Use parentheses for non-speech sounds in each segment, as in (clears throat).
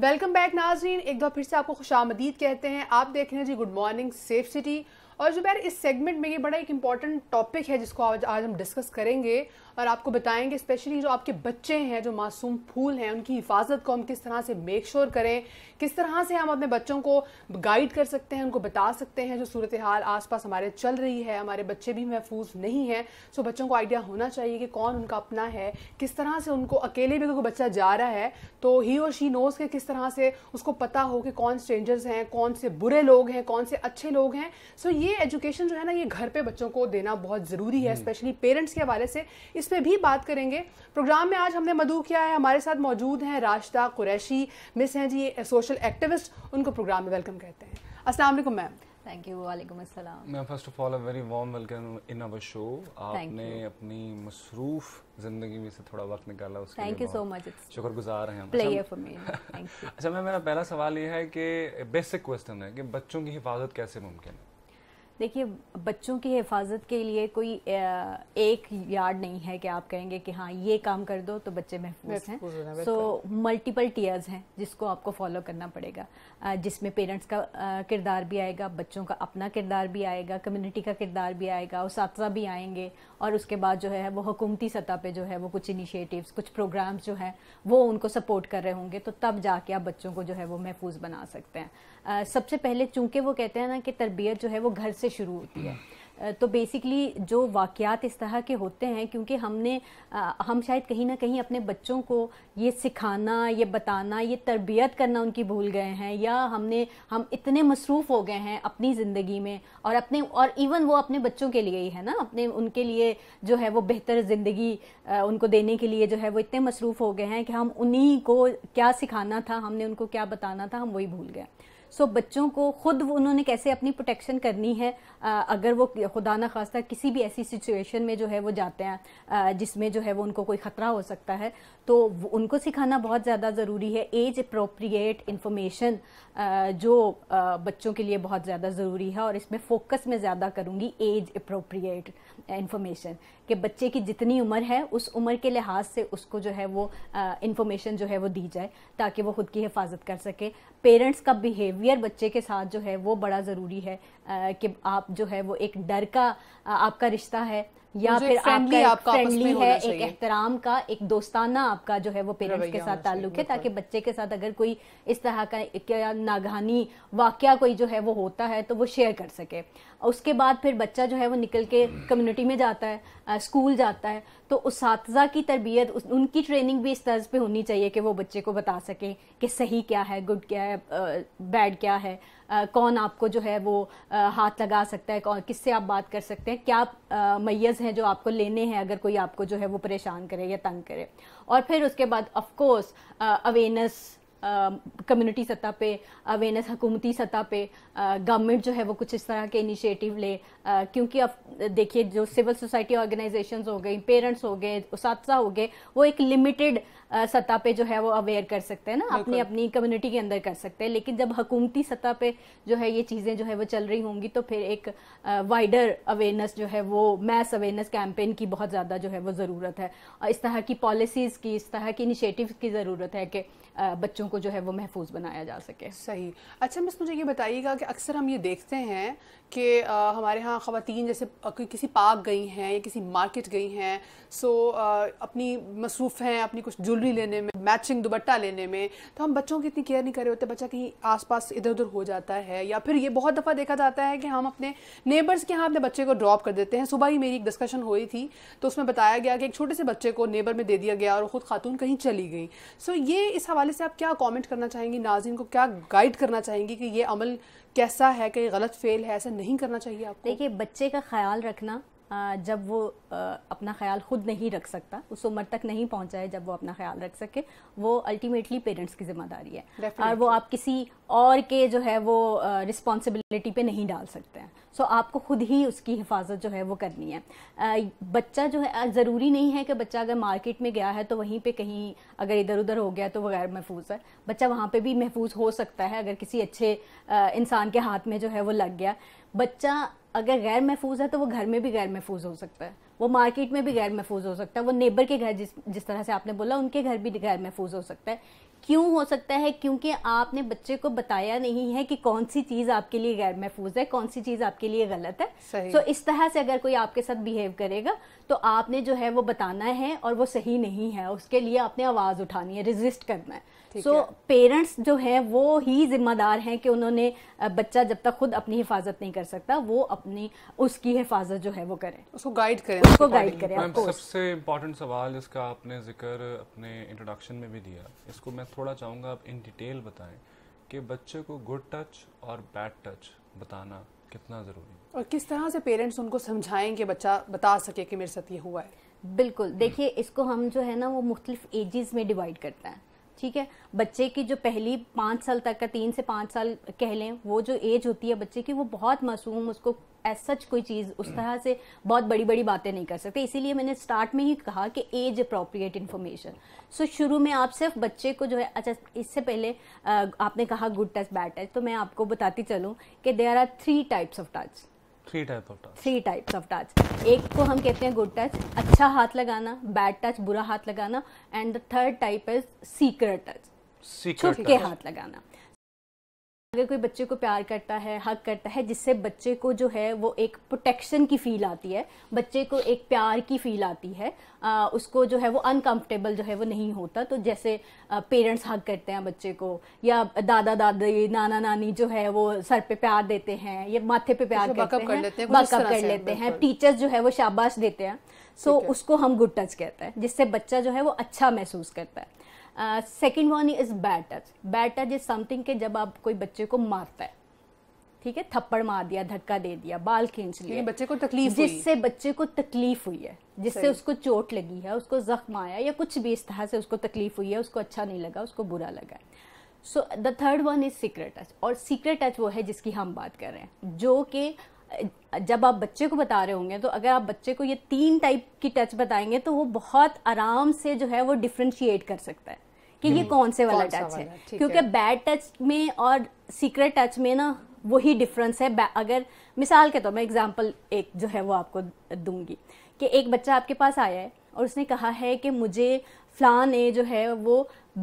Welcome back नाजरीन एक बार फिर से आपको खुश आमदीद कहते हैं आप देख रहे हैं जी गुड मॉर्निंग सेफ सिटी और जो बैर इस सेगमेंट में ये बड़ा एक इम्पॉर्टेंट टॉपिक है जिसको आज आज हम डिस्कस करेंगे और आपको बताएंगे स्पेशली जो आपके बच्चे हैं जो मासूम फूल हैं उनकी हिफाजत को हम किस तरह से मेक श्योर sure करें किस तरह से हम अपने बच्चों को गाइड कर सकते हैं उनको बता सकते हैं जो सूरत हाल आस पास हमारे चल रही है हमारे बच्चे भी महफूज नहीं हैं सो बच्चों को आइडिया होना चाहिए कि कौन उनका अपना है किस तरह से उनको अकेले भी कोई बच्चा जा रहा है तो ही और शी नोज़ के किस तरह से उसको पता हो कि कौन स्ट्रेंजर्स हैं कौन से बुरे लोग हैं कौन से अच्छे लोग हैं सो ये एजुकेशन जो है ना ये घर पर बच्चों को देना बहुत ज़रूरी है स्पेशली हम्म। पेरेंट्स के हवाले से इस पे भी बात करेंगे प्रोग्राम में आज हमने मधु किया है हमारे साथ मौजूद हैं राशदा कुरैशी मिस हैं जी सोशल एक्टिविस्ट उनको प्रोग्राम में वेलकम कहते हैं अस्सलाम वालेकुम मैम थैंक यू वालेकुम अस्सलाम ma'am first of all a very warm welcome in our show आपने अपनी मसरूफ जिंदगी में से थोड़ा वक्त निकाला उसके थैंक यू सो मच शुक्रगुजार हैं हम player for me thank you अच्छा मैम (laughs) अच्छा, मेरा पहला सवाल ये है कि बेसिक क्वेश्चन है कि बच्चों की हिफाजत कैसे मुमकिन है देखिए बच्चों की हिफाजत के लिए कोई एक यार्ड नहीं है कि आप कहेंगे कि हाँ ये काम कर दो तो बच्चे महफूज हैं सो मल्टीपल टीयर्स हैं जिसको आपको फॉलो करना पड़ेगा जिसमें पेरेंट्स का किरदार भी आएगा बच्चों का अपना किरदार भी आएगा कम्युनिटी का किरदार भी आएगा उस भी आएंगे और उसके बाद जो है वो हुकूमती सतह पर जो है वो कुछ इनिशिएटिव्स कुछ प्रोग्राम्स जो हैं वो उनको सपोर्ट कर रहे होंगे तो तब जाके आप बच्चों को जो है वो महफूज बना सकते हैं सबसे पहले चूंकि वो कहते हैं ना कि तरबियत जो है वो घर से शुरू होती है तो बेसिकली जो वाक़ात इस तरह के होते हैं क्योंकि हमने आ, हम शायद कहीं ना कहीं अपने बच्चों को ये सिखाना ये बताना ये तरबियत करना उनकी भूल गए हैं या हमने हम इतने मसरूफ़ हो गए हैं अपनी ज़िंदगी में और अपने और इवन वो अपने बच्चों के लिए ही है ना अपने उनके लिए जो है वो बेहतर ज़िंदगी उनको देने के लिए जो है वो इतने मसरूफ़ हो गए हैं कि हम उन्हीं को क्या सिखाना था हमने उनको क्या बताना था हम वही भूल गए सो बच्चों को खुद उन्होंने कैसे अपनी प्रोटेक्शन करनी है अगर वो खुदा ना खास्ता किसी भी ऐसी सिचुएशन में जो है वो जाते हैं जिसमें जो है वो उनको कोई ख़तरा हो सकता है तो उनको सिखाना बहुत ज़्यादा ज़रूरी है एज अप्रोप्रिएट इन्फॉर्मेशन जो बच्चों के लिए बहुत ज़्यादा ज़रूरी है और इसमें फोकस मैं ज़्यादा करूँगी एज अप्रोप्रिएट इन्फॉर्मेशन कि बच्चे की जितनी उम्र है उस उम्र के लिहाज से उसको जो है वो इन्फॉर्मेशन जो है वो दी जाए ताकि वो खुद की हिफाजत कर सके पेरेंट्स का बिहेवियर बच्चे के साथ जो है वो बड़ा ज़रूरी है कि आप जो है वो एक डर का आपका रिश्ता है या फिर आपका आपका फ्रेंडली है एक एहतराम का एक दोस्ताना आपका जो है वो पेरेंट्स के साथ ताल्लुक है ताकि बच्चे के साथ अगर कोई इस तरह का नागहानी वाक्य कोई जो है वो होता है तो वो शेयर कर सके उसके बाद फिर बच्चा जो है वो निकल के कम्युनिटी में जाता है स्कूल जाता है तो उस की तरबियत उनकी ट्रेनिंग भी इस तर्ज पे होनी चाहिए कि वो बच्चे को बता सके कि सही क्या है गुड क्या है बैड क्या है कौन आपको जो है वो हाथ लगा सकता है कौन किससे आप बात कर सकते हैं क्या मैयज़ हैं जो आपको लेने हैं अगर कोई आपको जो है वो परेशान करे या तंग करे और फिर उसके बाद ऑफकोर्स अवेयरनेस कम्युनिटी सतह पे अवेयरनेस हकूमती सतह पे गवर्नमेंट जो है वो कुछ इस तरह के इनिशिएटिव ले आ, क्योंकि अब देखिए जो सिविल सोसाइटी ऑर्गेनाइजेशंस हो गई पेरेंट्स हो गए उस हो गए वो एक लिमिटेड सतह पे जो है वो अवेयर कर सकते हैं ना अपनी अपनी कम्युनिटी के अंदर कर सकते हैं लेकिन जब हकूमती सतह पे जो है ये चीज़ें जो है वो चल रही होंगी तो फिर एक वाइडर अवेयरनेस जो है वो मैस अवेयरनेस कैंपेन की बहुत ज़्यादा जो है वो ज़रूरत है और इस तरह की पॉलिसीज़ की इस तरह की इनिशिएटिव की ज़रूरत है कि बच्चों को जो है वो महफूज बनाया जा सके सही अच्छा मिस मुझे ये बताइएगा कि अक्सर हम ये देखते हैं कि हमारे यहाँ ख़वान जैसे किसी पार्क गई हैं या किसी मार्केट गई हैं सो अपनी मसरूफ़ हैं अपनी कुछ ज्वेलरी लेने में मैचिंग दुबट्टा लेने में तो हम बच्चों की इतनी केयर नहीं कर रहे होते बच्चा कहीं आसपास इधर उधर हो जाता है या फिर ये बहुत दफ़ा देखा जाता है कि हम अपने नेबर्स के यहाँ अपने बच्चे को ड्रॉप कर देते हैं सुबह ही मेरी एक डिस्कशन हुई थी तो उसमें बताया गया कि एक छोटे से बच्चे को नेबर में दे दिया गया और ख़ुद खातून कहीं चली गई सो ये इस हवाले से आप क्या कॉमेंट करना चाहेंगी नाजिन को क्या गाइड करना चाहेंगी कि ये अमल कैसा है कहीं गलत फेल है ऐसा नहीं करना चाहिए आपको देखिए बच्चे का ख्याल रखना जब वो अपना ख्याल खुद नहीं रख सकता उस उम्र तक नहीं पहुंचा है जब वो अपना ख्याल रख सके वो अल्टीमेटली पेरेंट्स की जिम्मेदारी है Definitely. और वो आप किसी और के जो है वो रिस्पॉन्सिबिलिटी पे नहीं डाल सकते हैं सो so, आपको खुद ही उसकी हिफाजत जो है वो करनी है बच्चा जो है ज़रूरी नहीं है कि बच्चा अगर मार्केट में गया है तो वहीं पर कहीं अगर इधर उधर हो गया तो गैर महफूज है बच्चा वहाँ पर भी महफूज हो सकता है अगर किसी अच्छे इंसान के हाथ में जो है वो लग गया बच्चा अगर गैर महफूज है तो वो घर में भी गैर महफूज हो सकता है वो मार्केट में भी गैर महफूज हो सकता है वो नेबर के घर जिस जिस तरह से आपने बोला उनके घर भी गैर महफूज हो सकता है क्यों हो सकता है क्योंकि आपने बच्चे को बताया नहीं है कि कौन सी चीज़ आपके लिए गैर महफूज है कौन सी चीज़ आपके लिए गलत है सो so, इस तरह से अगर कोई आपके साथ बिहेव करेगा तो आपने जो है वो बताना है और वो सही नहीं है उसके लिए आपने आवाज़ उठानी है रिजिस्ट करना है सो पेरेंट्स जो हैं वो ही जिम्मेदार हैं कि उन्होंने बच्चा जब तक खुद अपनी हिफाजत नहीं कर सकता वो अपनी उसकी हिफाजत जो है वो करें उसको गाइड करें उसको गाइड करें सबसे इम्पोर्टेंट सवाल इसका आपने जिक्र अपने इंट्रोडक्शन में भी दिया इसको मैं थोड़ा चाहूँगा आप इन डिटेल बताएं कि बच्चे को गुड टच और बैड टच बताना कितना ज़रूरी है और किस तरह से पेरेंट्स उनको समझाएं कि बच्चा बता सके कि मेरे साथ ये हुआ है बिल्कुल देखिए इसको हम जो है ना वो मुख्तलिफ एजेस में डिवाइड करते हैं ठीक है बच्चे की जो पहली पाँच साल तक का तीन से पाँच साल कह लें वो जो एज होती है बच्चे की वो बहुत मासूम उसको एज सच कोई चीज़ उस हम्म। तरह से बहुत बड़ी बड़ी बातें नहीं कर सकते इसीलिए मैंने स्टार्ट में ही कहा कि एज अप्रोप्रिएट इन्फॉर्मेशन सो शुरू में आप सिर्फ बच्चे को जो है अच्छा इससे पहले आपने कहा गुड टच बैड टच तो मैं आपको बताती चलूँ कि there are three types of touch three type of touch three types of touch एक को हम कहते हैं गुड टच अच्छा हाथ लगाना बैड टच बुरा हाथ लगाना and the third type is secret touch छुप के हाथ लगाना अगर कोई बच्चे को प्यार करता है हक करता है जिससे बच्चे को जो है वो एक प्रोटेक्शन की फील आती है बच्चे को एक प्यार की फील आती है आ, उसको जो है वो अनकंफर्टेबल जो है वो नहीं होता तो जैसे पेरेंट्स हक करते हैं बच्चे को या दादा दादी नाना नानी जो है वो सर पे प्यार देते हैं या माथे पे प्यार करते हैं कर हैं बकअप कर लेते हैं टीचर्स जो है वो शाबाश देते हैं सो उसको हम गुड टच कहते हैं जिससे बच्चा जो है वो अच्छा महसूस करता है second one is bad touch bad touch is something के जब आप कोई बच्चे को मारता है ठीक है थप्पड़ मार दिया धक्का दे दिया बाल खींच लिया बच्चे को तकलीफ जिससे बच्चे को तकलीफ हुई है जिससे उसको चोट लगी है उसको जख्म आया या कुछ भी इस तरह से उसको तकलीफ हुई है उसको अच्छा नहीं लगा उसको बुरा लगा है so the third one is secret touch और सीक्रेट टच वो है जिसकी हम बात कर रहे हैं जो कि जब आप बच्चे को बता रहे होंगे तो अगर आप बच्चे को ये तीन टाइप की टच बताएंगे तो वो बहुत आराम से जो है वो डिफ्रेंशिएट कर सकता है कि ये हम्म। कौन से वाला टच है क्योंकि बैड टच में और सीक्रेट टच में ना वही डिफरेंस है अगर मिसाल के तौर तो, मैं एग्जाम्पल एक जो है वो आपको दूंगी कि एक बच्चा आपके पास आया है और उसने कहा है कि मुझे फ्लान ने जो है वो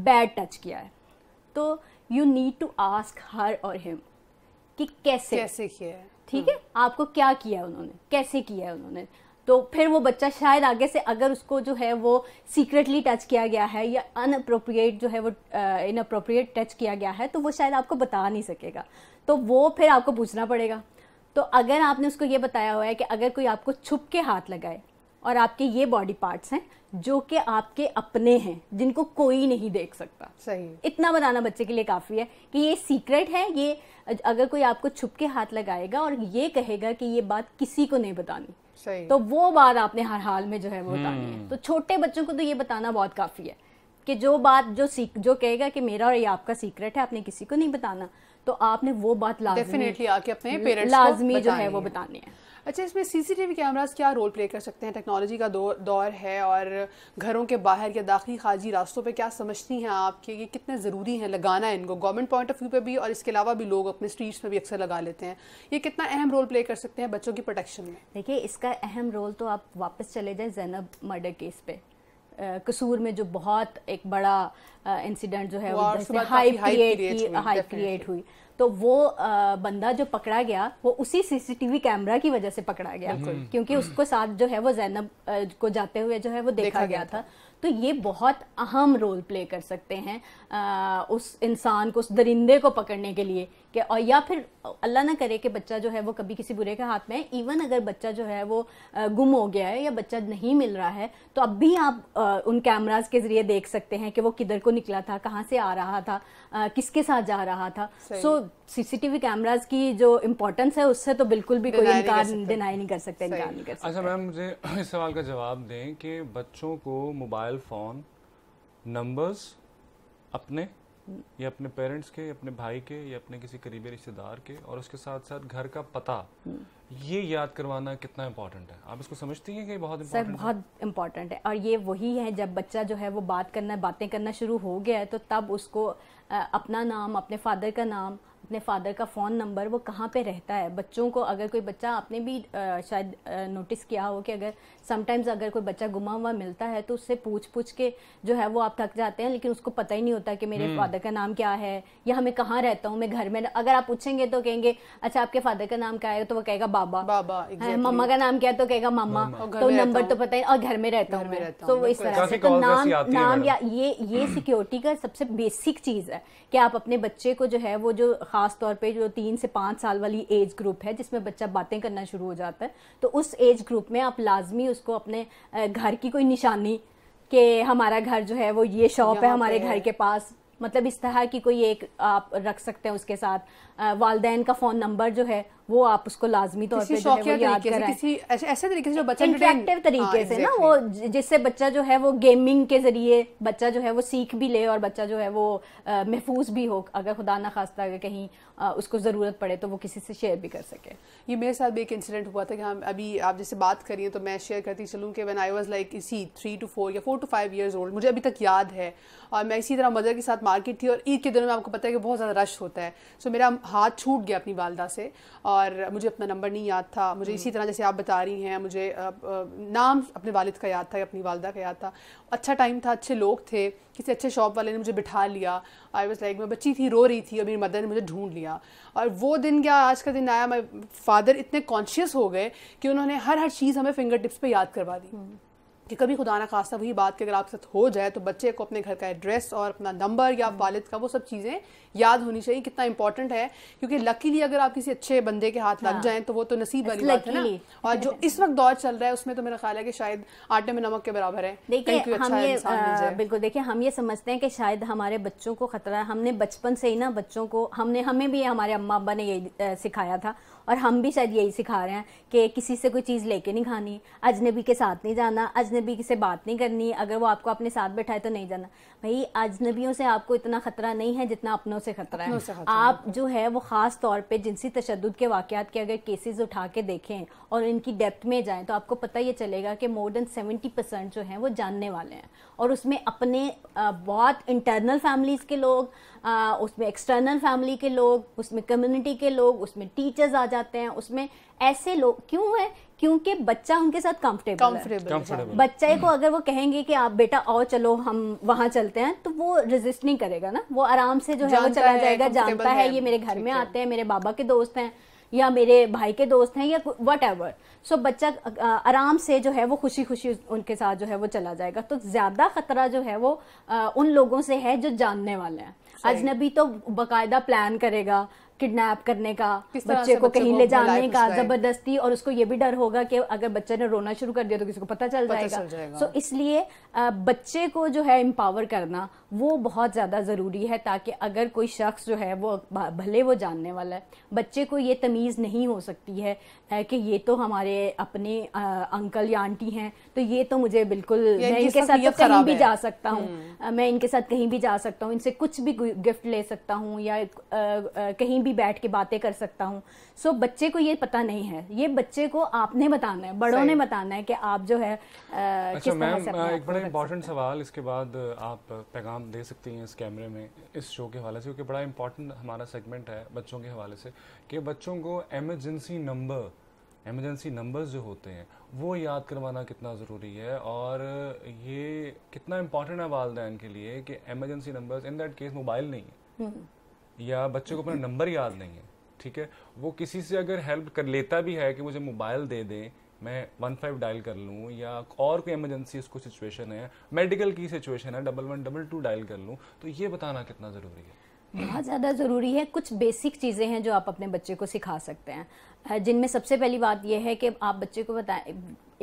बैड टच किया है तो you need to ask her और हिम कि कैसे कैसे किया ठीक हम्म। है आपको क्या किया उन्होंने कैसे किया है उन्होंने तो फिर वो बच्चा शायद आगे से अगर उसको जो है वो सीक्रेटली टच किया गया है या अनअप्रोप्रिएट जो है वो इन अप्रोप्रिएट टच किया गया है तो वो शायद आपको बता नहीं सकेगा तो वो फिर आपको पूछना पड़ेगा तो अगर आपने उसको ये बताया हुआ है कि अगर कोई आपको छुप के हाथ लगाए और आपके ये बॉडी पार्ट्स हैं जो कि आपके अपने हैं जिनको कोई नहीं देख सकता सही इतना बताना बच्चे के लिए काफ़ी है कि ये सीक्रेट है ये अगर कोई आपको छुप के हाथ लगाएगा और ये कहेगा कि ये बात किसी को नहीं बतानी तो वो बात आपने हर हाल में जो है वो बतानी है हम्म। तो छोटे बच्चों को तो ये बताना बहुत काफ़ी है कि जो बात जो सीख जो कहेगा कि मेरा और ये आपका सीक्रेट है आपने किसी को नहीं बताना तो आपने वो बात लाजमी आके अपने लाजमी जो है वो बतानी है अच्छा इसमें सीसीटीवी कैमरास क्या रोल प्ले कर सकते हैं टेक्नोलॉजी का दौर दौर है और घरों के बाहर या दाखिल खाजी रास्तों पे क्या समझती हैं आप कि ये कितने ज़रूरी हैं लगाना है इनको गवर्नमेंट पॉइंट ऑफ व्यू पे भी और इसके अलावा भी लोग अपने स्ट्रीट्स में भी अक्सर लगा लेते हैं ये कितना अहम रोल प्ले कर सकते हैं बच्चों की प्रोटेक्शन में देखिए इसका अहम रोल तो आप वापस चले जाए जैनब मर्डर केस पे कसूर में जो बहुत एक बड़ा इंसिडेंट जो है हाई क्रिएट हुई तो वो आ, बंदा जो पकड़ा गया वो उसी सीसीटीवी कैमरा की वजह से पकड़ा गया क्योंकि उसको साथ जो है वो जैनब को जाते हुए जो है वो देखा, देखा गया था तो ये बहुत अहम रोल प्ले कर सकते हैं आ, उस इंसान को उस दरिंदे को पकड़ने के लिए कि और या फिर अल्लाह ना करे कि बच्चा जो है वो कभी किसी बुरे के हाथ में है इवन अगर बच्चा जो है वो गुम हो गया है या बच्चा नहीं मिल रहा है तो अब भी आप आ, उन कैमराज के ज़रिए देख सकते हैं कि वो किधर को निकला था कहाँ से आ रहा था आ, किसके साथ जा रहा था सो so, सीसीटीवी कैमराज की जो इम्पोर्टेंस है उससे तो बिल्कुल भी कोई इनकार डिनाई नहीं कर सकते इनकार नहीं कर अच्छा, सकते अच्छा मैम मुझे (clears throat) इस सवाल का जवाब दें कि बच्चों को मोबाइल फ़ोन नंबर्स अपने या अपने पेरेंट्स के अपने भाई के या अपने किसी करीबी रिश्तेदार के और उसके साथ साथ घर का पता ये याद करवाना कितना इम्पोर्टेंट है आप इसको समझती हैं कि बहुत सर बहुत इम्पोर्टेंट है और ये वही है जब बच्चा जो है वो बात करना बातें करना शुरू हो गया है तो तब उसको अपना नाम अपने फादर का नाम अपने फादर का फ़ोन नंबर वो कहाँ पे रहता है बच्चों को अगर कोई बच्चा आपने भी आ, शायद नोटिस किया हो कि अगर समटाइम्स अगर कोई बच्चा गुमा हुआ मिलता है तो उससे पूछ पूछ के जो है वो आप थक जाते हैं लेकिन उसको पता ही नहीं होता कि मेरे हम्म। फादर का नाम क्या है या मैं कहाँ रहता हूँ मैं घर में अगर आप पूछेंगे तो कहेंगे अच्छा आपके फादर का नाम क्या है तो वो कहेगा बाबा बाबा exactly. मम्मा का नाम क्या है तो कहेगा मामा तो नंबर तो पता ही और घर में रहता हूँ तो इस तरह से तो नाम नाम या ये ये सिक्योरिटी का सबसे बेसिक चीज़ है कि आप अपने बच्चे को जो है वो जो खास तौर पे जो तीन से पाँच साल वाली एज ग्रुप है जिसमें बच्चा बातें करना शुरू हो जाता है तो उस एज ग्रुप में आप लाजमी उसको अपने घर की कोई निशानी के हमारा घर जो है वो ये शॉप है हमारे घर के पास मतलब इस तरह की कोई एक आप रख सकते हैं उसके साथ वालदेन का फ़ोन नंबर जो है वो आप उसको लाजमी तौर पर जो ऐसे तरीके से जो बच्चा तरीके हाँ, से ना वो जिससे बच्चा जो है वो गेमिंग के जरिए बच्चा जो है वो सीख भी ले और बच्चा जो है वो महफूज भी हो अगर खुदा ना खास्ता अगर कहीं उसको ज़रूरत पड़े तो वो किसी से शेयर भी कर सके ये मेरे साथ भी एक इंसिडेंट हुआ था कि हम अभी आप जैसे बात करिए तो मैं शेयर करती चलूँ कि वन आई वॉज लाइक इसी थ्री टू फोर या four to five years old मुझे अभी तक याद है और मैं इसी तरह मदर के साथ मार्केट थी और ईद के दिनों में आपको पता है कि बहुत ज़्यादा रश होता है सो मेरा हाथ छूट गया अपनी वालदा से और और मुझे अपना नंबर नहीं याद था मुझे हम्म। इसी तरह जैसे आप बता रही हैं मुझे नाम अपने वालिद का याद था अपनी वालदा का याद था अच्छा टाइम था अच्छे लोग थे किसी अच्छे शॉप वाले ने मुझे बिठा लिया आई वॉज लाइक मैं बच्ची थी रो रही थी और मेरी मदर ने मुझे ढूंढ लिया और वो दिन क्या आज का दिन आया मैं फादर इतने कॉन्शियस हो गए कि उन्होंने हर हर चीज़ हमें फिंगर टिप्स पर याद करवा दी हम्म। कि कभी खुदा ना खासा वही बात कि अगर आपके साथ हो जाए तो बच्चे को अपने घर का एड्रेस और अपना नंबर या वालिद का वो सब चीज़ें याद होनी चाहिए कितना इंपॉर्टेंट है क्योंकि लकीली अगर आप किसी अच्छे बंदे के हाथ लग हाँ। जाएं तो वो तो नसीब बन बात है ना और जो इस वक्त दौर चल रहा है उसमें तो मेरा ख्याल है कि शायद आटे में नमक के बराबर है देखिए अच्छा बिल्कुल देखिए हम ये समझते हैं कि शायद हमारे बच्चों को खतरा है हमने बचपन से ही ना बच्चों को हमने हमें भी हमारे अम्मा अब्बा ने यही सिखाया था और हम भी शायद यही सिखा रहे हैं कि किसी से कोई चीज़ लेके नहीं खानी अजनबी के साथ नहीं जाना अजनबी से बात नहीं करनी अगर वो आपको अपने साथ बैठाए तो नहीं जाना भाई अजनबियों से आपको इतना खतरा नहीं है जितना अपनों से खतरा है से आप जो है वो ख़ास तौर पर जिनसी तशद के वाकत के अगर केसेज उठा के देखें और इनकी डेप्थ में जाएँ तो आपको पता ये चलेगा कि मोर देन सेवेंटी परसेंट जो हैं वो जानने वाले हैं और उसमें अपने बहुत इंटरनल फैमिलीज़ के लोग आ, उसमें एक्सटर्नल फैमिली के लोग उसमें कम्युनिटी के लोग उसमें टीचर्स आ जाते हैं उसमें ऐसे लोग क्यों है क्योंकि बच्चा उनके साथ कंफर्टेबल बच्चे को hmm. अगर वो कहेंगे कि आप बेटा आओ चलो हम वहां चलते हैं तो वो रिजिस्ट नहीं करेगा ना वो आराम से जो है वो चला जाएगा जानता है, है ये मेरे घर में आते हैं मेरे बाबा के दोस्त हैं या मेरे भाई के दोस्त हैं या वट एवर सो बच्चा आराम से जो है वो खुशी खुशी उनके साथ जो है वो चला जाएगा तो ज्यादा खतरा जो है वो उन लोगों से है जो जानने वाले हैं अजनबी तो बाकायदा प्लान करेगा किडनैप करने का बच्चे को कहीं ले जाने का जबरदस्ती और उसको ये भी डर होगा कि अगर बच्चे ने रोना शुरू कर दिया तो किसी को पता चल पता जाएगा सो so, इसलिए बच्चे को जो है एम्पावर करना वो बहुत ज़्यादा ज़रूरी है ताकि अगर कोई शख्स जो है वो भले वो जानने वाला है बच्चे को ये तमीज़ नहीं हो सकती है कि ये तो हमारे अपने अंकल या आंटी हैं तो ये तो मुझे बिल्कुल मैं इनके साथ तो कहीं भी जा सकता हूँ हम्म। मैं इनके साथ कहीं भी जा सकता हूँ इनसे कुछ भी गिफ्ट ले सकता हूँ या कहीं भी बैठ के बातें कर सकता हूँ सो so, बच्चे को ये पता नहीं है ये बच्चे को आपने बताना है बड़ों ने बताना है कि आप जो है आ, अच्छा, मैम एक बड़ा इम्पोर्टेंट सवाल इसके बाद आप पैगाम दे सकती हैं इस कैमरे में इस शो के हवाले से क्योंकि बड़ा इम्पोर्टेंट हमारा सेगमेंट है बच्चों के हवाले से कि बच्चों को एमरजेंसी नंबर एमरजेंसी नंबर्स जो होते हैं वो याद करवाना कितना ज़रूरी है और ये कितना इम्पोर्टेंट है वालदेन के लिए कि emergency numbers in that case mobile नहीं है हम्म। या बच्चे को अपना नंबर याद नहीं है ठीक है वो किसी से अगर हेल्प कर लेता भी है कि मुझे मोबाइल दे दें मैं वन फाइव डायल कर लूँ या और कोई इमरजेंसी उसको सिचुएशन है मेडिकल की सिचुएशन है double one double two dial कर लूँ तो ये बताना कितना ज़रूरी है बहुत ज़्यादा ज़रूरी है कुछ बेसिक चीज़ें हैं जो आप अपने बच्चे को सिखा सकते हैं जिनमें सबसे पहली बात यह है कि आप बच्चे को बताए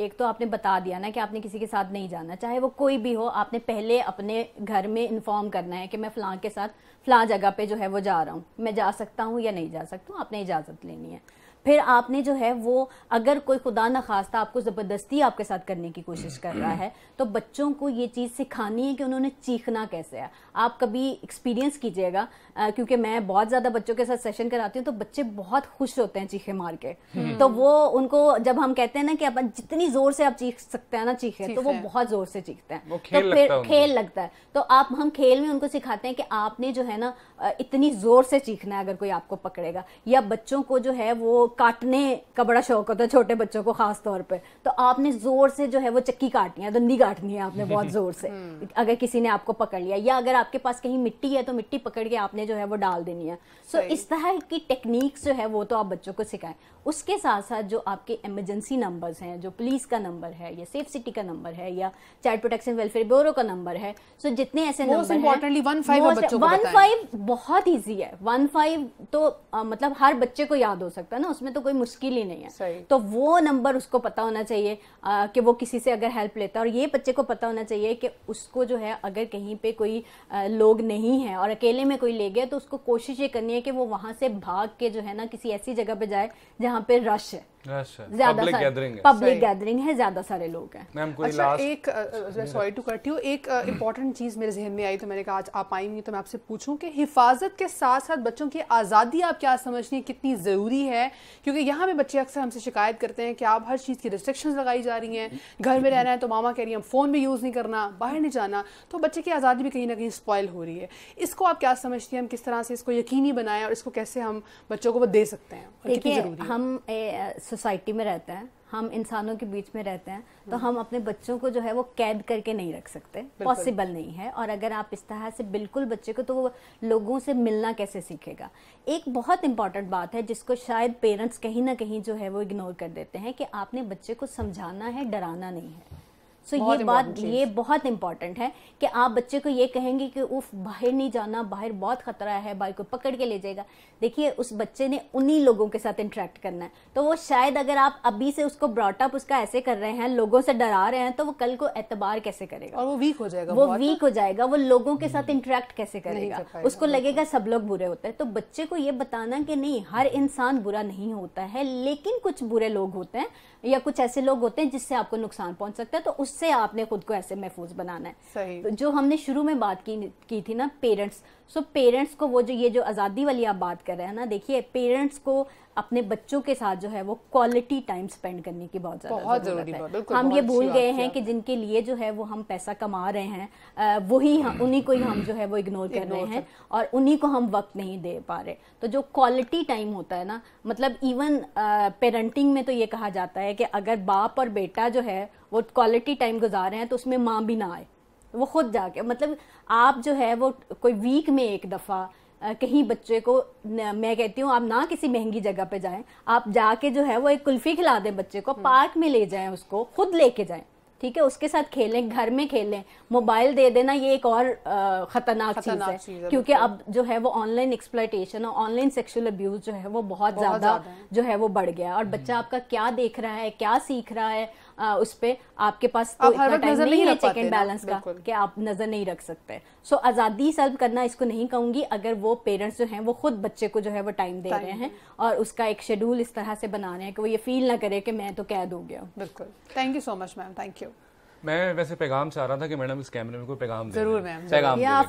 एक तो आपने बता दिया ना कि आपने किसी के साथ नहीं जाना चाहे वो कोई भी हो आपने पहले अपने घर में इन्फॉर्म करना है कि मैं फ़लाँ के साथ फ़लाँ जगह पे जो है वो जा रहा हूँ मैं जा सकता हूँ या नहीं जा सकता हूँ आपने इजाज़त लेनी है फिर आपने जो है वो अगर कोई खुदा ना खास्ता आपको ज़बरदस्ती आपके साथ करने की कोशिश कर रहा है तो बच्चों को ये चीज़ सिखानी है कि उन्होंने चीखना कैसे है आप कभी एक्सपीरियंस कीजिएगा क्योंकि मैं बहुत ज़्यादा बच्चों के साथ सेशन कराती हूँ तो बच्चे बहुत खुश होते हैं चीखे मार के हम्म। तो वो उनको जब हम कहते हैं ना कि अपन जितनी ज़ोर से आप चीख सकते हैं ना चीखे तो वो बहुत ज़ोर से चीखते हैं तो फिर खेल लगता है तो आप हम खेल में उनको सिखाते हैं कि आपने जो है ना इतनी ज़ोर से चीखना है अगर कोई आपको पकड़ेगा या बच्चों को जो है वो काटने का बड़ा शौक होता है छोटे बच्चों को खास तौर पे तो आपने जोर से जो है वो चक्की काटनी है दंडी काटनी है आपने बहुत जोर से (laughs) हम्म। अगर किसी ने आपको पकड़ लिया या अगर आपके पास कहीं मिट्टी है तो मिट्टी पकड़ के आपने जो है वो डाल देनी है सो इस तरह की टेक्निक्स जो है वो तो आप बच्चों को सिखाएं उसके साथ साथ जो आपके इमरजेंसी नंबर्स हैं जो पुलिस का नंबर है या सेफ सिटी का नंबर है या चाइल्ड प्रोटेक्शन वेलफेयर ब्यूरो का नंबर है सो जितने ऐसे नंबर वन फाइव बहुत ईजी है वन फाइव तो मतलब हर बच्चे को याद हो सकता है ना उसमें उसमें तो कोई मुश्किल ही नहीं है तो वो नंबर उसको पता होना चाहिए कि वो किसी से अगर हेल्प लेता है और ये बच्चे को पता होना चाहिए कि उसको जो है अगर कहीं पे कोई लोग नहीं है और अकेले में कोई ले गया तो उसको कोशिश ये करनी है कि वो वहां से भाग के जो है ना किसी ऐसी जगह पे जाए जहाँ पे रश है अच्छा। ज्यादा पब्लिक गैदरिंग है ज्यादा सारे लोग हैं अच्छा, एक सॉरी टू कट यू एक इम्पॉर्टेंट चीज मेरे जहन में आई तो मैंने कहा आज आप आएंगी तो मैं आपसे पूछूं कि हिफाजत के साथ साथ बच्चों की आज़ादी आप क्या समझती है कितनी ज़रूरी है क्योंकि यहाँ पे बच्चे अक्सर हमसे शिकायत करते हैं कि आप हर चीज़ की रिस्ट्रिक्शन लगाई जा रही हैं घर में रहना है तो मामा कह रही है हम फ़ोन भी यूज़ नहीं करना बाहर नहीं जाना तो बच्चे की आज़ादी भी कहीं ना कहीं स्पॉयल हो रही है इसको आप क्या समझती हैं हम किस तरह से इसको यकीनी बनाएं और इसको कैसे हम बच्चों को वो दे सकते हैं हम सोसाइटी में रहते हैं हम इंसानों के बीच में रहते हैं तो हम अपने बच्चों को जो है वो कैद करके नहीं रख सकते पॉसिबल नहीं है और अगर आप इस तरह से बिल्कुल बच्चे को तो वो लोगों से मिलना कैसे सीखेगा एक बहुत इंपॉर्टेंट बात है जिसको शायद पेरेंट्स कहीं ना कहीं जो है वो इग्नोर कर देते हैं कि आपने बच्चे को समझाना है डराना नहीं है सो ये बात ये बहुत इंपॉर्टेंट है कि आप बच्चे को ये कहेंगे कि उफ बाहर नहीं जाना बाहर बहुत खतरा है बाइक को पकड़ के ले जाएगा देखिए उस बच्चे ने उन्हीं लोगों के साथ इंटरेक्ट करना है तो वो शायद अगर आप अभी से उसको ब्रॉटअप उसका ऐसे कर रहे हैं लोगों से डरा रहे हैं तो वो कल को एतबार कैसे करेगा और वो वीक हो जाएगा वो वीक हो जाएगा वो लोगों के साथ इंटरेक्ट हम्म। कैसे करेगा उसको लगेगा सब लोग बुरे होते हैं तो बच्चे को ये बताना कि नहीं हर इंसान बुरा नहीं होता है लेकिन कुछ बुरे लोग होते हैं या कुछ ऐसे लोग होते हैं जिससे आपको नुकसान पहुंच सकता है तो उससे आपने खुद को ऐसे महफूज बनाना है तो जो हमने शुरू में बात की, की थी ना पेरेंट्स सो so, पेरेंट्स को वो जो ये जो आज़ादी वाली आप बात कर रहे हैं ना देखिए पेरेंट्स को अपने बच्चों के साथ जो है वो क्वालिटी टाइम स्पेंड करने की बहुत ज़्यादा जरूरत है हम ये भूल गए हैं कि जिनके लिए जो है वो हम पैसा कमा रहे हैं वही हम उन्हीं को ही हम जो है वो इग्नोर कर रहे हैं और उन्हीं को हम वक्त नहीं दे पा रहे तो जो क्वालिटी टाइम होता है ना मतलब इवन पेरेंटिंग में तो ये कहा जाता है कि अगर बाप और बेटा जो है वो क्वालिटी टाइम गुजार रहे हैं तो उसमें माँ भी ना आए वो खुद जाके मतलब आप जो है वो कोई वीक में एक दफ़ा कहीं बच्चे को न, मैं कहती हूँ आप ना किसी महंगी जगह पे जाएं आप जाके जो है वो एक कुल्फी खिला दें बच्चे को हम्म। पार्क में ले जाएं उसको खुद लेके जाएं ठीक है उसके साथ खेलें घर में खेलें मोबाइल दे देना ये एक और खतरनाक चीज है, है क्योंकि अब जो है वो ऑनलाइन एक्सप्लाइटेशन और ऑनलाइन सेक्सुअल अब्यूज जो है वो बहुत, बहुत ज्यादा जो है वो बढ़ गया और हम्म। बच्चा आपका क्या देख रहा है क्या सीख रहा है उस पर आपके पास तो इतना टाइम नहीं है चेक एंड बैलेंस का कि आप नजर नहीं रख सकते सो आज़ादी सेल्फ करना इसको नहीं कहूंगी अगर वो पेरेंट्स जो हैं वो खुद बच्चे को जो है वो टाइम दे रहे हैं और उसका एक शेड्यूल इस तरह से बना रहे हैं कि वो ये फील ना करे कि मैं तो कैद हो गया बिल्कुल thank you so much ma'am thank you मैं वैसे पैगाम चाह रहा था कि मैडम इस कैमरे में कोई पैगाम जरूर मैम पैगाम या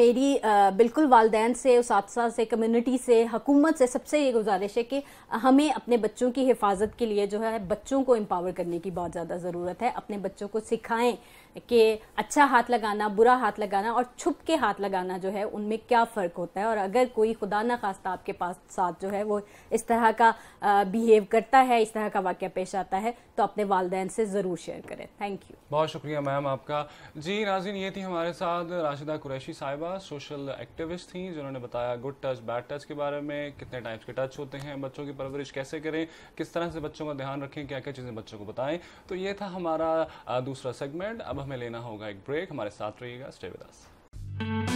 मेरी आ, बिल्कुल वालदेन से हादसा से कम्युनिटी से हुकूमत से सबसे ये गुजारिश है कि हमें अपने बच्चों की हिफाजत के लिए जो है बच्चों को एम्पावर करने की बहुत ज़्यादा ज़रूरत है अपने बच्चों को सिखाएं कि अच्छा हाथ लगाना बुरा हाथ लगाना और छुप के हाथ लगाना जो है उनमें क्या फ़र्क होता है और अगर कोई खुदा ना खास्ता आपके पास साथ जो है वो इस तरह का बिहेव करता है इस तरह का वाक्य पेश आता है तो अपने वालदेन से ज़रूर शेयर करें थैंक यू बहुत शुक्रिया मैम आपका जी नाजिन ये थी हमारे साथ राशिदा कुरैशी साहिबा सोशल एक्टिविस्ट थी जिन्होंने बताया गुड टच बैड टच के बारे में कितने टाइप्स के टच होते हैं बच्चों की परवरिश कैसे करें किस तरह से बच्चों का ध्यान रखें क्या क्या चीज़ें बच्चों को बताएं तो ये था हमारा दूसरा सेगमेंट अब हमें लेना होगा एक ब्रेक हमारे साथ रहिएगा स्टे विद